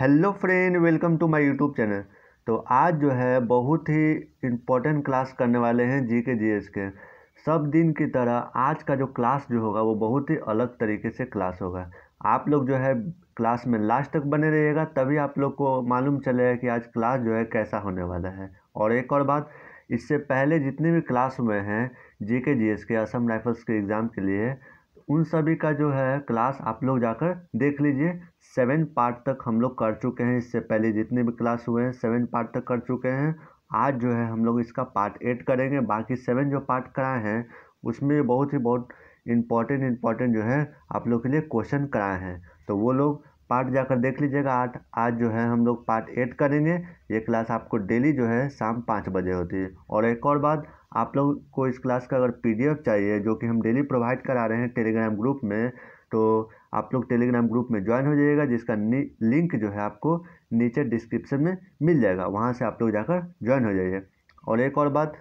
hello friend welcome to my YouTube channel तो आज जो है बहुत ही इम्पोर्टेंट क्लास करने वाले हैं जी के जी एस के सब दिन की तरह आज का जो क्लास जो होगा वो बहुत ही अलग तरीके से क्लास होगा आप लोग जो है क्लास में लास्ट तक बने रहिएगा तभी आप लोग को मालूम चलेगा कि आज क्लास जो है कैसा होने वाला है और एक और बात इससे पहले जितने भी क्लास हुए हैं जी के जी एस के असम राइफल्स के एग्ज़ाम के लिए उन सभी का जो है क्लास आप लोग जाकर देख लीजिए सेवन पार्ट तक हम लोग कर चुके हैं इससे पहले जितने भी क्लास हुए हैं सेवन पार्ट तक कर चुके हैं आज जो है हम लोग इसका पार्ट एट करेंगे बाकी सेवन जो पार्ट कराए हैं उसमें बहुत ही बहुत इम्पॉर्टेंट इम्पॉर्टेंट जो है आप लोग के लिए क्वेश्चन कराए हैं तो वो लोग पार्ट जाकर देख लीजिएगा आठ आज जो है हम लोग पार्ट एट करेंगे ये क्लास आपको डेली जो है शाम पाँच बजे होती है और एक और बात आप लोग को इस क्लास का अगर पी चाहिए जो कि हम डेली प्रोवाइड करा रहे हैं टेलीग्राम ग्रुप में तो आप लोग टेलीग्राम ग्रुप में ज्वाइन हो जाइएगा जिसका लिंक जो है आपको नीचे डिस्क्रिप्शन में मिल जाएगा वहाँ से आप लोग जाकर ज्वाइन हो जाइए और एक और बात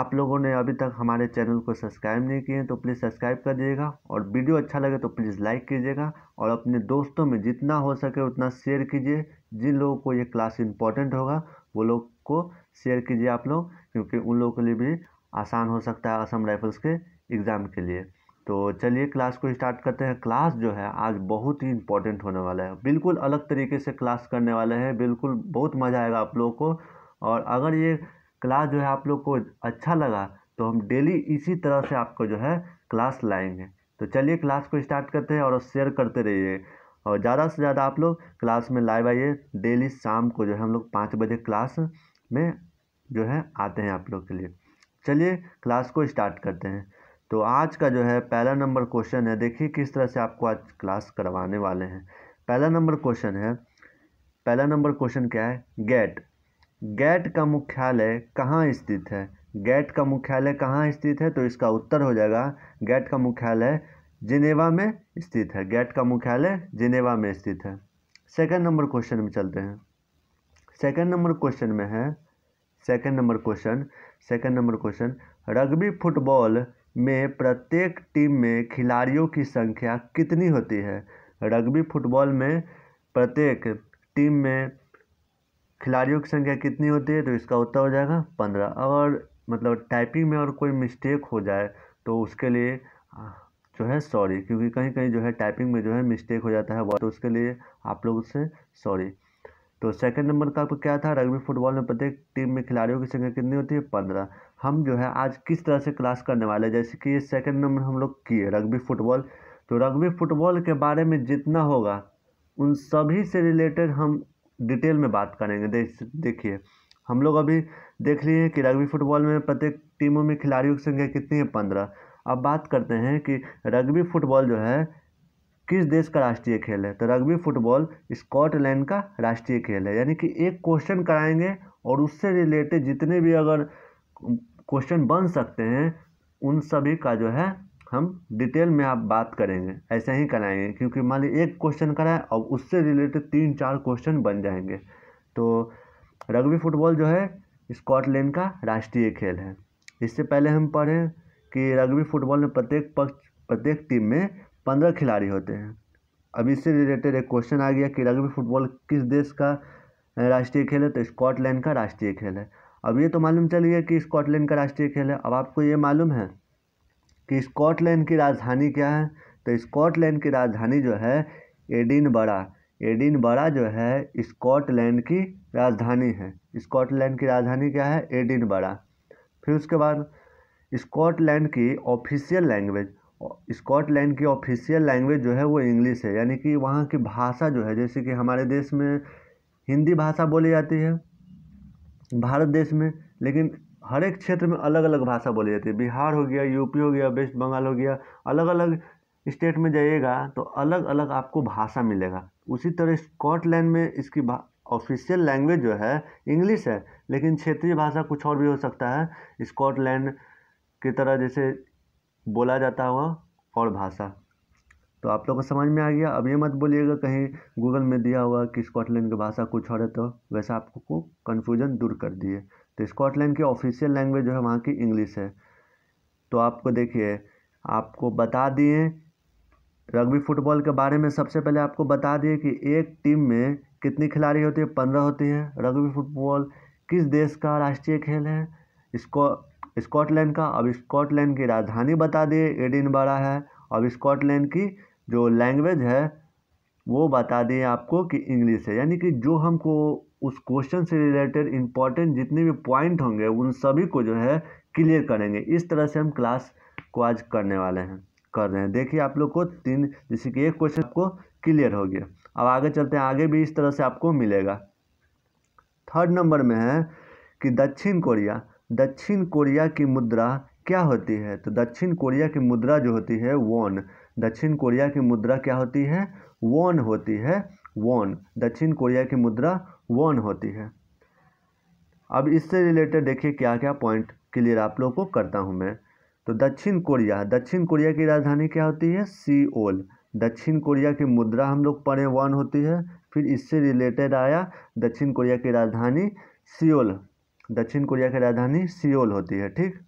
आप लोगों ने अभी तक हमारे चैनल को सब्सक्राइब नहीं किए हैं तो प्लीज़ सब्सक्राइब कर दीजिएगा और वीडियो अच्छा लगे तो प्लीज़ लाइक कीजिएगा और अपने दोस्तों में जितना हो सके उतना शेयर कीजिए जिन लोगों को ये क्लास इम्पॉर्टेंट होगा वो लोग को शेयर कीजिए आप लोग क्योंकि उन लोगों के लिए भी आसान हो सकता है असम राइफल्स के एग्ज़ाम के लिए तो चलिए क्लास को स्टार्ट करते हैं क्लास जो है आज बहुत ही इंपॉर्टेंट होने वाला है बिल्कुल अलग तरीके से क्लास करने वाले हैं बिल्कुल बहुत मज़ा आएगा आप लोगों को और अगर ये क्लास जो है आप लोग को अच्छा लगा तो हम डेली इसी तरह से आपको जो है क्लास लाएंगे तो चलिए क्लास को स्टार्ट करते हैं और शेयर करते रहिए और ज़्यादा से ज़्यादा आप लोग क्लास में लाइव आइए डेली शाम को जो है हम लोग पाँच बजे क्लास में जो है आते हैं आप लोग के लिए चलिए क्लास को स्टार्ट करते हैं तो आज का जो है पहला नंबर क्वेश्चन है देखिए किस तरह से आपको आज क्लास करवाने वाले हैं पहला नंबर क्वेश्चन है पहला नंबर क्वेश्चन क्या है गेट गेट का मुख्यालय कहाँ स्थित है गेट का मुख्यालय कहाँ स्थित है तो इसका उत्तर हो जाएगा गेट का मुख्यालय जिनेवा में स्थित है गेट का मुख्यालय जिनेवा में स्थित है सेकंड नंबर क्वेश्चन में चलते हैं सेकंड नंबर क्वेश्चन में है second number question second number question rugby football में प्रत्येक टीम में खिलाड़ियों की संख्या कितनी होती है रग्बी फुटबॉल में प्रत्येक टीम में खिलाड़ियों की संख्या कितनी होती है तो इसका उत्तर हो जाएगा पंद्रह और मतलब टाइपिंग में और कोई मिस्टेक हो जाए तो उसके लिए जो है सॉरी क्योंकि कहीं कहीं जो है टाइपिंग में जो है मिस्टेक हो जाता है तो उसके लिए आप लोग उससे सॉरी तो सेकंड नंबर का आपका क्या था रग्बी फुटबॉल में प्रत्येक टीम में खिलाड़ियों की संख्या कितनी होती है पंद्रह हम जो है आज किस तरह से क्लास करने वाले हैं जैसे कि ये सेकंड नंबर हम लोग किए रग्बी फुटबॉल तो रग्बी फुटबॉल के बारे में जितना होगा उन सभी से रिलेटेड हम डिटेल में बात करेंगे देखिए हम लोग अभी देख लिए कि रग्बी फुटबॉल में प्रत्येक टीमों में खिलाड़ियों की संख्या कितनी है पंद्रह अब बात करते हैं कि रग्बी फुटबॉल जो है किस देश का राष्ट्रीय खेल है तो रग्बी फुटबॉल स्कॉटलैंड का राष्ट्रीय खेल है यानी कि एक क्वेश्चन कराएंगे और उससे रिलेटेड जितने भी अगर क्वेश्चन बन सकते हैं उन सभी का जो है हम डिटेल में आप बात करेंगे ऐसे ही कराएंगे क्योंकि मान ली एक क्वेश्चन कराएं और उससे रिलेटेड तीन चार क्वेश्चन बन जाएंगे तो रग्बी फुटबॉल जो है स्कॉटलैंड का राष्ट्रीय खेल है इससे पहले हम पढ़ें कि रग्बी फुटबॉल में प्रत्येक पक्ष प्रत्येक टीम में पंद्रह खिलाड़ी होते हैं अब इससे रिलेटेड एक क्वेश्चन आ गया कि रग्बी फुटबॉल किस देश का राष्ट्रीय खेल है तो स्कॉटलैंड का राष्ट्रीय खेल है अब ये तो मालूम चल गया कि स्कॉटलैंड का राष्ट्रीय खेल है अब आपको ये मालूम है कि स्कॉटलैंड की राजधानी क्या है तो स्कॉटलैंड की राजधानी जो है एडिन बड़ा जो है स्कॉटलैंड की राजधानी है स्कॉटलैंड की राजधानी क्या है बड़ा फिर उसके बाद स्कॉटलैंड की ऑफिशियल लैंग्वेज स्कॉटलैंड की ऑफिशियल लैंग्वेज जो है वो इंग्लिश है यानी कि वहाँ की भाषा जो है जैसे कि हमारे देश में हिंदी भाषा बोली जाती है भारत देश में लेकिन हर एक क्षेत्र में अलग अलग भाषा बोली जाती है बिहार हो गया यूपी हो गया वेस्ट बंगाल हो गया अलग अलग स्टेट में जाइएगा तो अलग अलग आपको भाषा मिलेगा उसी तरह स्कॉटलैंड में इसकी ऑफिशियल लैंग्वेज जो है इंग्लिश है लेकिन क्षेत्रीय भाषा कुछ और भी हो सकता है स्कॉटलैंड की तरह जैसे बोला जाता हुआ और भाषा तो आप लोग को समझ में आ गया अब ये मत बोलिएगा कहीं गूगल में दिया हुआ कि स्कॉटलैंड की भाषा कुछ और है तो वैसा आपको कन्फ्यूजन दूर कर दिए तो स्कॉटलैंड की ऑफिशियल लैंग्वेज जो है वहाँ की इंग्लिश है तो आपको देखिए आपको बता दिए रग्बी फुटबॉल के बारे में सबसे पहले आपको बता दिए कि एक टीम में कितनी खिलाड़ी होती है पंद्रह होती हैं रग्बी फुटबॉल किस देश का राष्ट्रीय खेल है इसको स्कॉटलैंड का अब स्कॉटलैंड की राजधानी बता दिए एडिनबरा है अब स्कॉटलैंड की जो लैंग्वेज है वो बता दिए आपको कि इंग्लिश है यानी कि जो हमको उस क्वेश्चन से रिलेटेड इंपॉर्टेंट जितने भी पॉइंट होंगे उन सभी को जो है क्लियर करेंगे इस तरह से हम क्लास को आज करने वाले हैं कर रहे हैं देखिए आप लोग को तीन जैसे कि एक क्वेश्चन आपको क्लियर हो गया अब आगे चलते हैं आगे भी इस तरह से आपको मिलेगा थर्ड नंबर में है कि दक्षिण कोरिया दक्षिण कोरिया की मुद्रा क्या होती है तो दक्षिण कोरिया की मुद्रा जो होती है वॉन दक्षिण कोरिया की मुद्रा क्या होती है वॉन होती है वॉन दक्षिण कोरिया की मुद्रा वॉन होती है अब इससे रिलेटेड देखिए क्या क्या पॉइंट क्लियर आप लोगों को करता हूँ मैं तो दक्षिण कोरिया दक्षिण कोरिया की राजधानी क्या होती है सीओल दक्षिण कोरिया की मुद्रा हम लोग पढ़े वन होती है फिर इससे रिलेटेड आया दक्षिण कोरिया की राजधानी सियोल दक्षिण कोरिया की राजधानी सियोल होती है ठीक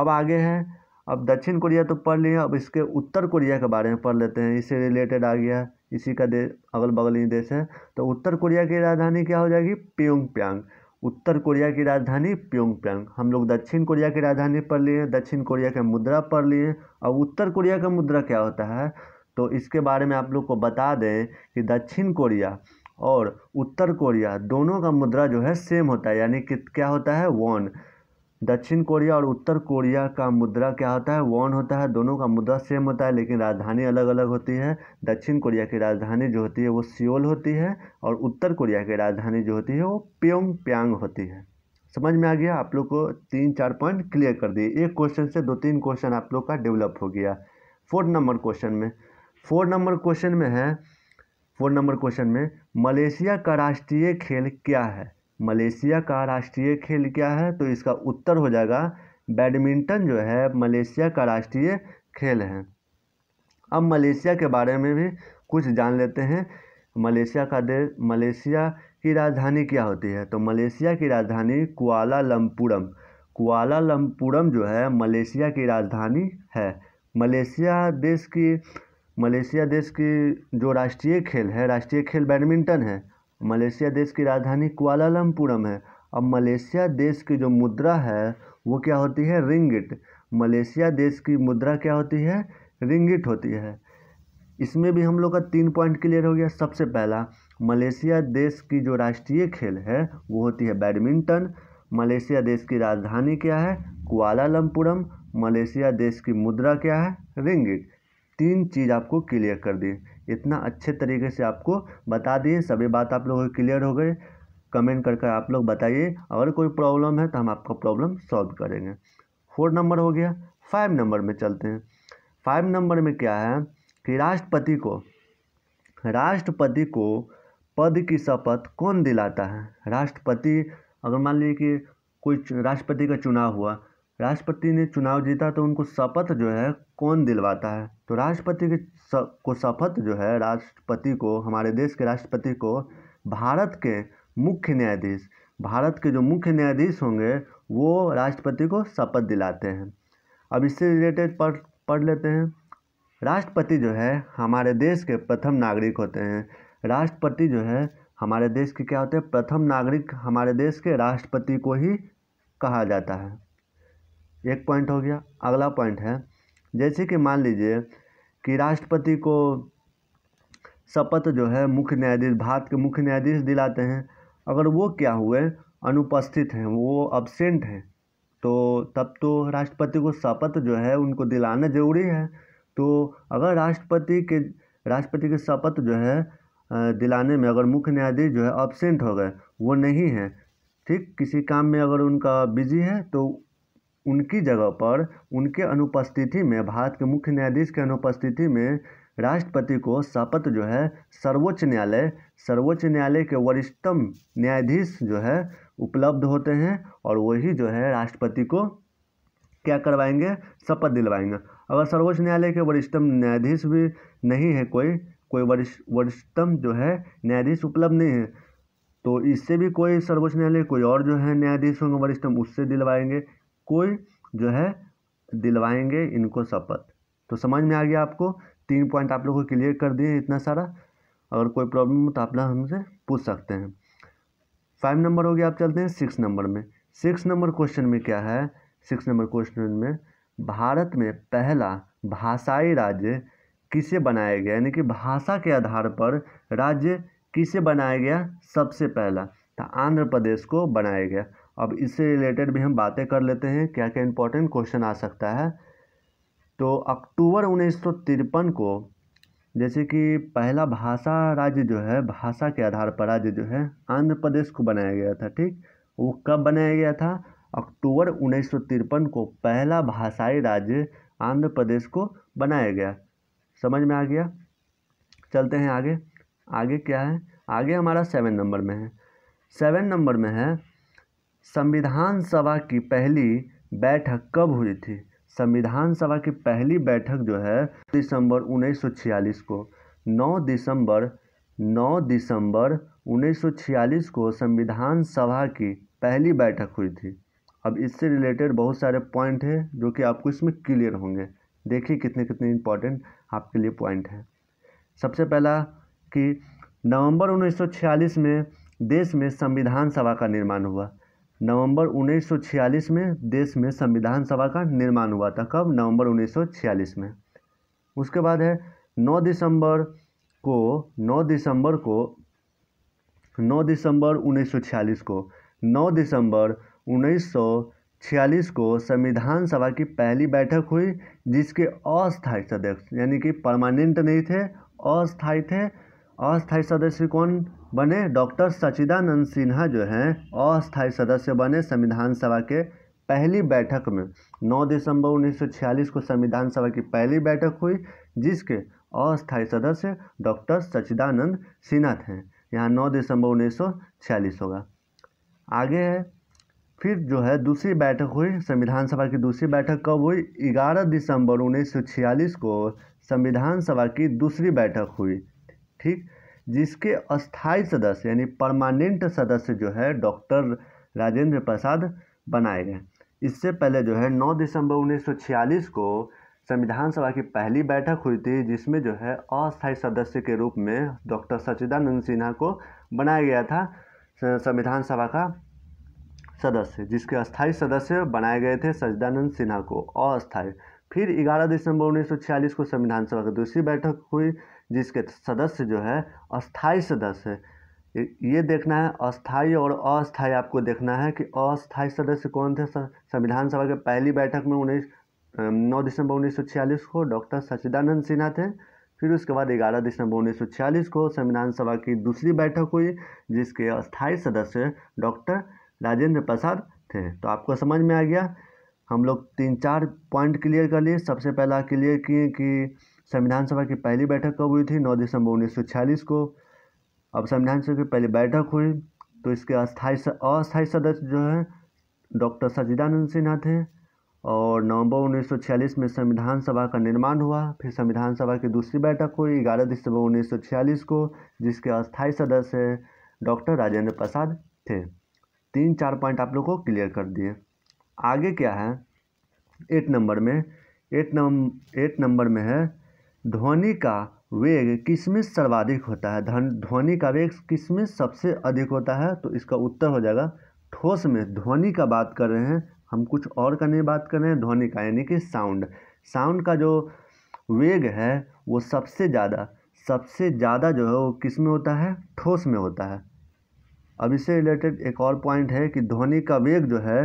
अब आगे है अब दक्षिण कोरिया तो पढ़ लिया अब इसके उत्तर कोरिया के बारे में पढ़ लेते हैं इससे रिलेटेड आ गया इसी का देश अगल बगल ही देश है तो उत्तर कोरिया की राजधानी क्या हो जाएगी प्योंग उत्तर कोरिया की राजधानी प्योंग हम लोग दक्षिण कोरिया की राजधानी पढ़ लिए दक्षिण कोरिया के मुद्रा पढ़ लिए अब उत्तर कोरिया का मुद्रा क्या होता है तो इसके बारे में आप लोग को बता दें कि दक्षिण कोरिया और उत्तर कोरिया दोनों का मुद्रा जो है सेम होता है यानी कि क्या होता है वॉन दक्षिण कोरिया और उत्तर कोरिया का मुद्रा क्या होता है वॉन होता है दोनों का मुद्रा सेम होता है लेकिन राजधानी अलग अलग होती है दक्षिण कोरिया की राजधानी जो होती है वो सियोल होती है और उत्तर कोरिया की राजधानी जो होती है वो प्योंग प्यांग होती है समझ में आ गया आप लोग को तीन चार पॉइंट क्लियर कर दिए एक क्वेश्चन से दो तीन क्वेश्चन आप लोग का डेवलप हो गया फोर्थ नंबर क्वेश्चन में फोर्थ नंबर क्वेश्चन में है फोर नंबर क्वेश्चन में मलेशिया का राष्ट्रीय खेल क्या है मलेशिया का राष्ट्रीय खेल क्या है तो इसका उत्तर हो जाएगा बैडमिंटन जो है मलेशिया का राष्ट्रीय खेल है अब मलेशिया के बारे में भी कुछ जान लेते हैं मलेशिया का देश मलेशिया की राजधानी क्या होती है तो मलेशिया की राजधानी कुआला कुआला लम्पुरम जो है मलेशिया की राजधानी है मलेशिया देश की मलेशिया देश की जो राष्ट्रीय खेल है राष्ट्रीय खेल बैडमिंटन है मलेशिया देश की राजधानी कुआलालमपुरम है अब मलेशिया देश की जो मुद्रा है वो क्या होती है रिंगिट मलेशिया देश की मुद्रा क्या होती है रिंगिट होती है इसमें भी हम लोग का तीन पॉइंट क्लियर हो गया सबसे पहला मलेशिया देश की जो राष्ट्रीय खेल है वो होती है बैडमिंटन मलेशिया देश की राजधानी क्या है कुआलालमपुरम मलेशिया देश की मुद्रा क्या है रिंगिट तीन चीज़ आपको क्लियर कर दिए इतना अच्छे तरीके से आपको बता दिए सभी बात आप लोगों की क्लियर हो गई कमेंट करके आप लोग बताइए अगर कोई प्रॉब्लम है तो हम आपका प्रॉब्लम सॉल्व करेंगे फोर नंबर हो गया फाइव नंबर में चलते हैं फाइव नंबर में क्या है कि राष्ट्रपति को राष्ट्रपति को पद की शपथ कौन दिलाता है राष्ट्रपति अगर मान लीजिए कि कोई राष्ट्रपति का चुनाव हुआ राष्ट्रपति ने चुनाव जीता तो उनको शपथ जो है कौन दिलवाता है तो राष्ट्रपति के को शपथ जो है राष्ट्रपति को हमारे देश के राष्ट्रपति को भारत के मुख्य न्यायाधीश भारत के जो मुख्य न्यायाधीश होंगे वो राष्ट्रपति को शपथ दिलाते हैं अब इससे रिलेटेड पढ़ पढ़ लेते हैं राष्ट्रपति जो है हमारे देश के प्रथम नागरिक होते हैं राष्ट्रपति जो है हमारे देश के क्या होते हैं प्रथम नागरिक हमारे देश के राष्ट्रपति को ही कहा जाता है एक पॉइंट हो गया अगला पॉइंट है जैसे कि मान लीजिए कि राष्ट्रपति को शपथ जो है मुख्य न्यायाधीश भारत के मुख्य न्यायाधीश दिलाते हैं अगर वो क्या हुए अनुपस्थित हैं वो अब्सेंट हैं तो तब तो राष्ट्रपति को शपथ जो है उनको दिलाना जरूरी है तो अगर राष्ट्रपति के राष्ट्रपति के शपथ जो है दिलाने में अगर मुख्य न्यायाधीश जो है अब्सेंट हो गए वो नहीं है ठीक किसी काम में अगर उनका बिजी है तो उनकी जगह पर उनके अनुपस्थिति में भारत के मुख्य न्यायाधीश के अनुपस्थिति में राष्ट्रपति को शपथ जो है सर्वोच्च न्यायालय सर्वोच्च न्यायालय के वरिष्ठतम न्यायाधीश जो है उपलब्ध होते हैं और वही जो है राष्ट्रपति को क्या करवाएंगे शपथ दिलवाएंगे अगर सर्वोच्च न्यायालय के वरिष्ठतम न्यायाधीश भी नहीं है कोई कोई वरिष्ठ वरिष्ठतम जो है न्यायाधीश उपलब्ध नहीं है तो इससे भी कोई सर्वोच्च न्यायालय कोई और जो है न्यायाधीश होंगे वरिष्ठतम उससे दिलवाएंगे कोई जो है दिलवाएंगे इनको शपथ तो समझ में आ गया आपको तीन पॉइंट आप लोगों को क्लियर कर दिए इतना सारा अगर कोई प्रॉब्लम हो तो आप लोग हमसे पूछ सकते हैं फाइव नंबर हो गया आप चलते हैं सिक्स नंबर में सिक्स नंबर क्वेश्चन में क्या है सिक्स नंबर क्वेश्चन में भारत में पहला भाषाई राज्य किसे बनाया गया यानी कि भाषा के आधार पर राज्य किसे बनाया गया सबसे पहला तो आंध्र प्रदेश को बनाया गया अब इससे रिलेटेड भी हम बातें कर लेते हैं क्या क्या इंपॉर्टेंट क्वेश्चन आ सकता है तो अक्टूबर उन्नीस को जैसे कि पहला भाषा राज्य जो है भाषा के आधार पर राज्य जो है आंध्र प्रदेश को बनाया गया था ठीक वो कब बनाया गया था अक्टूबर उन्नीस को पहला भाषाई राज्य आंध्र प्रदेश को बनाया गया समझ में आ गया चलते हैं आगे आगे क्या है आगे हमारा सेवन नंबर में है सेवन नंबर में है संविधान सभा की पहली बैठक कब हुई थी संविधान सभा की पहली बैठक जो है दिसंबर 1946 को 9 दिसंबर 9 दिसंबर 1946 को संविधान सभा की पहली बैठक हुई थी अब इससे रिलेटेड बहुत सारे पॉइंट हैं जो कि आपको इसमें क्लियर होंगे देखिए कितने कितने इंपॉर्टेंट आपके लिए पॉइंट हैं सबसे पहला कि नवंबर 1946 में देश में संविधान सभा का निर्माण हुआ नवंबर 1946 में देश में संविधान सभा का निर्माण हुआ था कब नवंबर 1946 में उसके बाद है 9 दिसंबर को 9 दिसंबर को 9 दिसंबर 1946 को 9 दिसंबर 1946 को संविधान सभा की पहली बैठक हुई जिसके अस्थायी सदस्य यानी कि परमानेंट नहीं थे अस्थायी थे अस्थायी सदस्य कौन बने डॉक्टर सचिदानंद सिन्हा जो हैं अस्थायी सदस्य बने संविधान सभा के पहली बैठक में 9 दिसंबर 1946 को संविधान सभा की पहली बैठक हुई जिसके अस्थायी सदस्य डॉक्टर सचिदानंद सिन्हा थे यहाँ 9 दिसंबर 1946 होगा आगे है फिर जो है दूसरी बैठक हुई संविधान सभा की दूसरी बैठक कब हुई 11 दिसंबर 1946 को संविधान सभा की दूसरी बैठक हुई ठीक जिसके अस्थाई सदस्य यानी परमानेंट सदस्य जो है डॉक्टर राजेंद्र प्रसाद बनाए गए इससे पहले जो है 9 दिसंबर 1946 को संविधान सभा की पहली बैठक हुई थी जिसमें जो है अस्थायी सदस्य के रूप में डॉक्टर सच्चिदानंद सिन्हा को बनाया गया था संविधान सभा का सदस्य जिसके अस्थायी सदस्य बनाए गए थे सच्चिदानंद सिन्हा को अस्थायी फिर 11 दिसंबर 1946 को संविधान सभा की दूसरी बैठक हुई जिसके सदस्य जो है अस्थाई सदस्य है ये देखना है अस्थाई और अस्थाई आपको देखना है कि अस्थाई सदस्य कौन थे संविधान सभा के पहली बैठक में उन्नीस नौ दिसंबर उन्नीस को डॉक्टर सच्चिदानंद सिन्हा थे फिर उसके बाद ग्यारह दिसंबर उन्नीस को संविधान सभा की दूसरी बैठक हुई जिसके अस्थायी सदस्य डॉक्टर राजेंद्र प्रसाद थे तो आपको समझ में आ गया हम लोग तीन चार पॉइंट क्लियर कर लिए सबसे पहला क्लियर किए कि संविधान सभा की पहली बैठक कब हुई थी नौ दिसंबर छियालीस को अब संविधान सभा की पहली बैठक हुई तो इसके अस्थायी अस्थायी सदस्य जो हैं डॉक्टर सचिदानंद सिन्हा थे और नवंबर 1946 में संविधान सभा का निर्माण हुआ फिर संविधान सभा की दूसरी बैठक हुई 11 दिसंबर 1946 को जिसके अस्थायी सदस्य डॉक्टर राजेंद्र प्रसाद थे तीन चार पॉइंट आप लोग को क्लियर कर दिए आगे क्या है एट नंबर में एट नम एट नंबर में है ध्वनि का वेग किसमें सर्वाधिक होता है ध्वनि का वेग किसमें सबसे अधिक होता है तो इसका उत्तर हो जाएगा ठोस में ध्वनि का बात कर रहे हैं हम कुछ और का नहीं बात कर रहे हैं ध्वनि का यानी कि साउंड साउंड का जो वेग है वो सबसे ज़्यादा सबसे ज़्यादा जो है वो किस में होता है ठोस में होता है अब इससे रिलेटेड एक और पॉइंट है कि ध्वनि का वेग जो है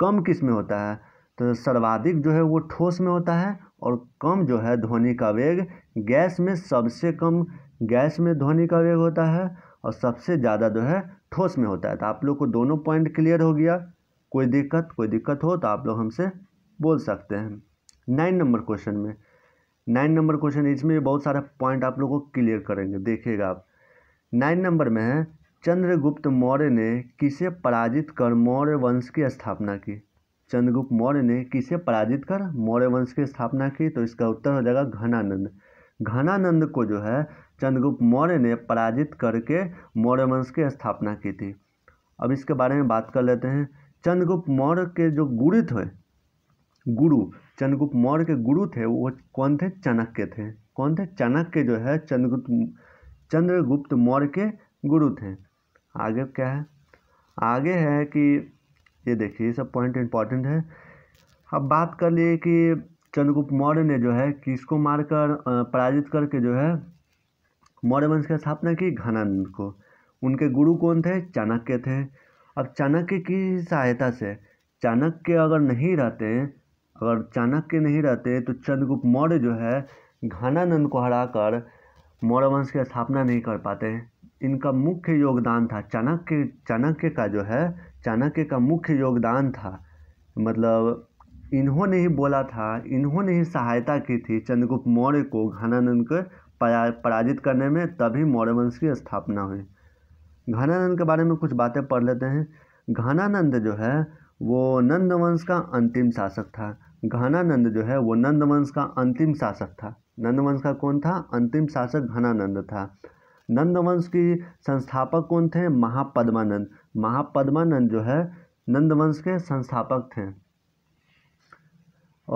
कम किस में होता है तो सर्वाधिक जो है वो ठोस में होता है और कम जो है ध्वनि का वेग गैस में सबसे कम गैस में ध्वनि का वेग होता है और सबसे ज़्यादा जो है ठोस में होता है तो आप लोग को दोनों पॉइंट क्लियर हो गया कोई दिक्कत कोई दिक्कत हो तो आप लोग हमसे बोल सकते हैं नाइन नंबर क्वेश्चन में नाइन नंबर क्वेश्चन इसमें बहुत सारा पॉइंट आप लोग को क्लियर करेंगे देखिएगा आप नाइन नंबर में है चंद्रगुप्त मौर्य ने किसे पराजित कर मौर्य वंश की स्थापना की चंद्रगुप्त मौर्य ने किसे पराजित कर मौर्य वंश की स्थापना की तो इसका उत्तर हो जाएगा घनानंद घनानंद को जो है चंद्रगुप्त मौर्य ने पराजित करके मौर्य वंश की स्थापना की थी अब इसके बारे में बात कर लेते हैं चंद्रगुप्त मौर्य के जो गुरु थे गुरु चंद्रगुप्त मौर्य के गुरु थे वो कौन थे चाणक्य थे कौन थे चाणक्य जो है चंद्रगुप्त चंद्रगुप्त मौर्य के गुरु थे आगे क्या है आगे है कि ये देखिए ये सब पॉइंट इंपॉर्टेंट है अब बात कर लिए कि चंद्रगुप्त मौर्य ने जो है किसको मारकर पराजित करके जो है मौर्य वंश की स्थापना की घनानंद को उनके गुरु कौन थे चाणक्य थे अब चाणक्य की सहायता से चाणक्य अगर नहीं रहते अगर चाणक्य नहीं रहते तो चंद्रगुप्त मौर्य जो है घनानंद को हराकर मौर्य वंश की स्थापना नहीं कर पाते इनका मुख्य योगदान था चाणक्य चाणक्य का जो है चाणक्य का मुख्य योगदान था मतलब इन्होंने ही बोला था इन्होंने ही सहायता की थी चंद्रगुप्त मौर्य को घनानंद को पराजित करने में तभी मौर्य वंश की स्थापना हुई घनानंद के बारे में कुछ बातें पढ़ लेते हैं घनानंद जो है वो नंद वंश का अंतिम शासक था घनानंद जो है वो नंद वंश का अंतिम शासक था नंद वंश का कौन था अंतिम शासक घनानंद था नंदवंश की संस्थापक कौन थे महापद्मानंद महापद्मानंद जो है नंदवंश के संस्थापक थे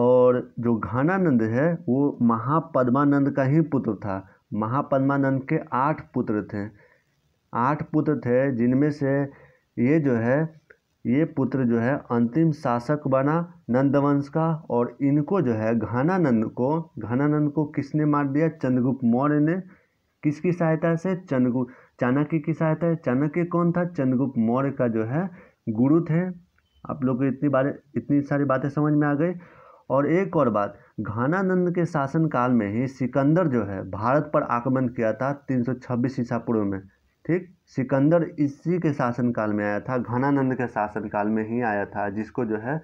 और जो घनानंद है वो महापद्मानंद का ही पुत्र था महापद्मानंद के आठ पुत्र थे आठ पुत्र थे जिनमें से ये जो है ये पुत्र जो है अंतिम शासक बना नंदवंश का और इनको जो है घनानंद को घनानंद को किसने मार दिया चंद्रगुप्त मौर्य ने किसकी सहायता से चंद्रगुप्त चाणक्य की सहायता है चाणक्य कौन था चंद्रगुप्त मौर्य का जो है गुरु थे आप लोग को इतनी बारे इतनी सारी बातें समझ में आ गई और एक और बात घानानंद के शासनकाल में ही सिकंदर जो है भारत पर आक्रमण किया था 326 ईसा पूर्व में ठीक सिकंदर इसी के शासनकाल में आया था घानानंद के शासनकाल में ही आया था जिसको जो है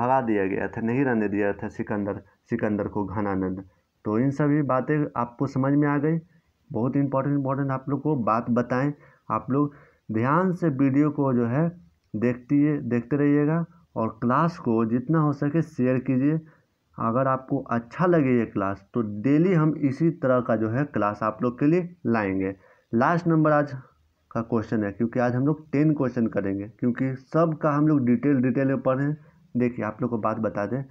भगा दिया गया था नहीं रहने दिया था सिकंदर सिकंदर को घनानंद तो इन सभी बातें आपको समझ में आ गई बहुत इम्पोर्टेंट इम्पोर्टेंट आप लोग को बात बताएँ आप लोग ध्यान से वीडियो को जो है देखती है देखते रहिएगा और क्लास को जितना हो सके शेयर कीजिए अगर आपको अच्छा लगे ये क्लास तो डेली हम इसी तरह का जो है क्लास आप लोग के लिए लाएंगे लास्ट नंबर आज का क्वेश्चन है क्योंकि आज हम लोग टेन क्वेश्चन करेंगे क्योंकि सब का हम लोग डिटेल डिटेल में पढ़ें देखिए आप लोग को बात बता दें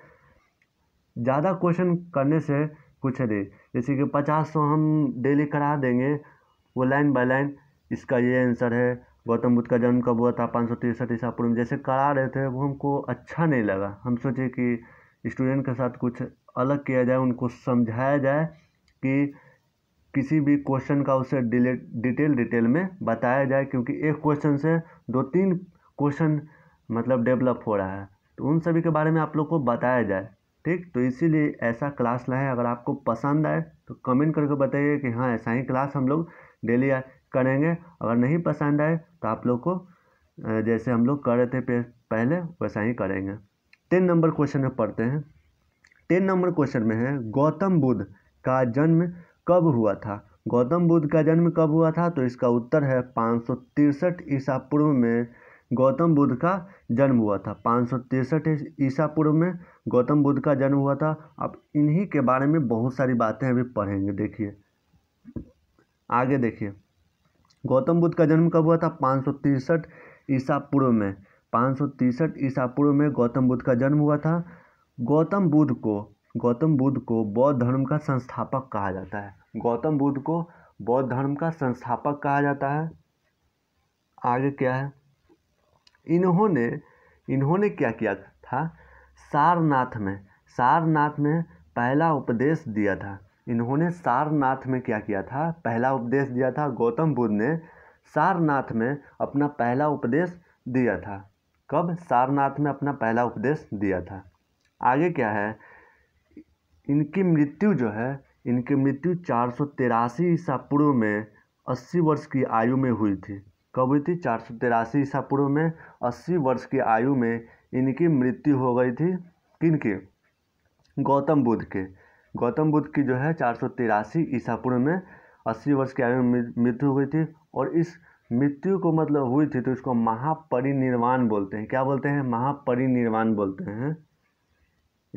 ज़्यादा क्वेश्चन करने से कुछ नहीं जैसे कि पचास सौ हम डेली करा देंगे वो लाइन बाय लाइन इसका ये आंसर है गौतम बुद्ध का जन्म कब हुआ था पाँच सौ तिरसठ ईसा पूर्व में जैसे करा रहे थे वो हमको अच्छा नहीं लगा हम सोचे कि स्टूडेंट के साथ कुछ अलग किया जाए उनको समझाया जाए कि किसी भी क्वेश्चन का उसे डिटेल डिटेल में बताया जाए क्योंकि एक क्वेश्चन से दो तीन क्वेश्चन मतलब डेवलप हो रहा है तो उन सभी के बारे में आप लोग को बताया जाए ठीक तो इसीलिए ऐसा क्लास लाए अगर आपको पसंद आए तो कमेंट करके बताइए कि हाँ ऐसा ही क्लास हम लोग डेली करेंगे अगर नहीं पसंद आए तो आप लोग को जैसे हम लोग कर रहे थे पहले वैसा ही करेंगे टेन नंबर क्वेश्चन में पढ़ते हैं टेन नंबर क्वेश्चन में है गौतम बुद्ध का जन्म कब हुआ था गौतम बुद्ध का जन्म कब हुआ था तो इसका उत्तर है पाँच सौ तिरसठ ईसा पूर्व में गौतम बुद्ध का जन्म हुआ था पाँच सौ तिरसठ ईसा पूर्व में गौतम बुद्ध का जन्म हुआ था अब इन्हीं के बारे में बहुत सारी बातें अभी पढ़ेंगे देखिए आगे देखिए गौतम बुद्ध का जन्म कब हुआ था पाँच सौ तिरसठ ईसा पूर्व में पाँच सौ तिरसठ ईसा पूर्व में गौतम बुद्ध का जन्म हुआ था गौतम बुद्ध को गौतम बुद्ध को बौद्ध धर्म का संस्थापक कहा जाता है गौतम बुद्ध को बौद्ध धर्म का संस्थापक कहा जाता है आगे क्या है इन्होंने इन्होंने क्या किया था सारनाथ में सारनाथ में पहला उपदेश दिया था इन्होंने सारनाथ में क्या किया था पहला उपदेश दिया था गौतम बुद्ध ने सारनाथ में अपना पहला उपदेश दिया था कब सारनाथ में अपना पहला उपदेश दिया था आगे क्या है इनकी मृत्यु जो है इनकी मृत्यु चार सौ तिरासी ईसा पूर्व में अस्सी वर्ष की आयु में हुई थी थी चार सौ तिरासी ईसा पूर्व में अस्सी वर्ष की आयु में इनकी मृत्यु हो गई थी किनकी गौतम बुद्ध के गौतम बुद्ध की जो है चार सौ तिरासी ईसा पूर्व में अस्सी वर्ष की आयु में मृत्यु हुई थी और इस मृत्यु को मतलब हुई थी तो इसको महापरिनिर्वाण बोलते हैं क्या बोलते हैं महापरिनिर्वाण बोलते हैं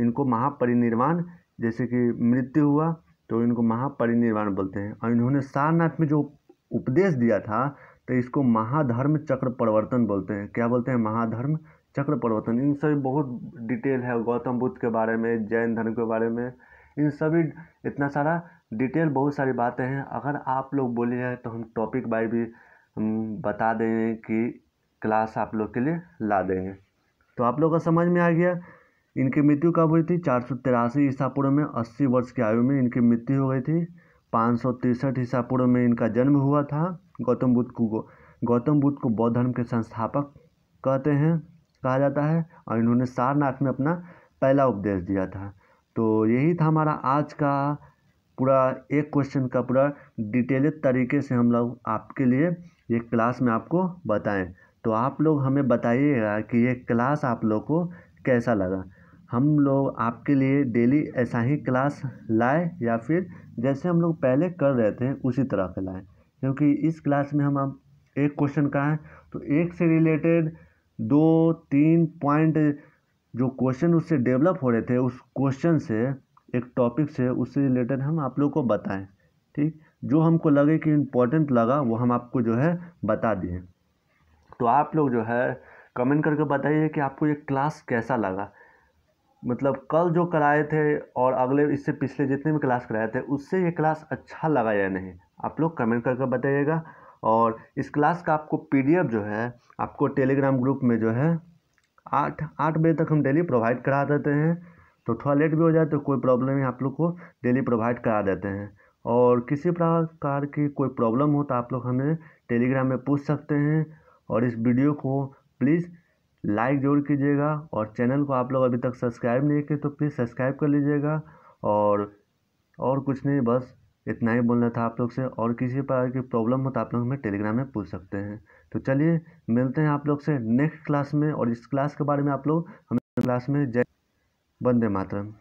इनको महापरिनिर्वाण जैसे कि मृत्यु हुआ तो इनको महापरिनिर्वाण बोलते हैं और इन्होंने सारनाथ में जो उपदेश दिया था तो इसको महाधर्म चक्र प्रवर्तन बोलते हैं क्या बोलते हैं महाधर्म चक्र प्रवर्तन इन सभी बहुत डिटेल है गौतम बुद्ध के बारे में जैन धर्म के बारे में इन सभी इतना सारा डिटेल बहुत सारी बातें हैं अगर आप लोग बोले हैं तो हम टॉपिक बाई भी बता देंगे कि क्लास आप लोग के लिए ला देंगे तो आप लोग का समझ में आ गया इनकी मृत्यु कब हुई थी चार सौ तिरासी ईसा पूर्व में अस्सी वर्ष की आयु में इनकी मृत्यु हो गई थी पाँच सौ तिरसठ ईसा पूर्व में इनका जन्म हुआ था गौतम बुद्ध को गौतम बुद्ध को बौद्ध धर्म के संस्थापक कहते हैं कहा जाता है और इन्होंने सारनाथ में अपना पहला उपदेश दिया था तो यही था हमारा आज का पूरा एक क्वेश्चन का पूरा डिटेलित तरीके से हम लोग आपके लिए ये क्लास में आपको बताएं तो आप लोग हमें बताइएगा कि ये क्लास आप लोग को कैसा लगा हम लोग आपके लिए डेली ऐसा ही क्लास लाए या फिर जैसे हम लोग पहले कर रहे थे उसी तरह के लाएँ क्योंकि इस क्लास में हम अब एक क्वेश्चन का है तो एक से रिलेटेड दो तीन पॉइंट जो क्वेश्चन उससे डेवलप हो रहे थे उस क्वेश्चन से एक टॉपिक से उससे रिलेटेड हम आप लोग को बताएं ठीक जो हमको लगे कि इम्पोर्टेंट लगा वो हम आपको जो है बता दिए तो आप लोग जो है कमेंट करके बताइए कि आपको ये क्लास कैसा लगा मतलब कल जो कराए थे और अगले इससे पिछले जितने भी क्लास कराए थे उससे ये क्लास अच्छा लगा या नहीं आप लोग कमेंट करके बताइएगा और इस क्लास का आपको पीडीएफ जो है आपको टेलीग्राम ग्रुप में जो है आठ आठ बजे तक हम डेली प्रोवाइड करा देते हैं तो थोड़ा लेट भी हो जाए तो कोई प्रॉब्लम नहीं आप लोग को डेली प्रोवाइड करा देते हैं और किसी प्रकार की कोई प्रॉब्लम हो तो आप लोग हमें टेलीग्राम में पूछ सकते हैं और इस वीडियो को प्लीज़ लाइक जरूर कीजिएगा और चैनल को आप लोग अभी तक सब्सक्राइब नहीं किए तो प्लीज़ सब्सक्राइब कर लीजिएगा और और कुछ नहीं बस इतना ही बोलना था आप लोग से और किसी प्रकार की प्रॉब्लम हो तो आप लोग हमें टेलीग्राम में पूछ सकते हैं तो चलिए मिलते हैं आप लोग से नेक्स्ट क्लास में और इस क्लास के बारे में आप लोग हमें क्लास में जय वंदे मातरम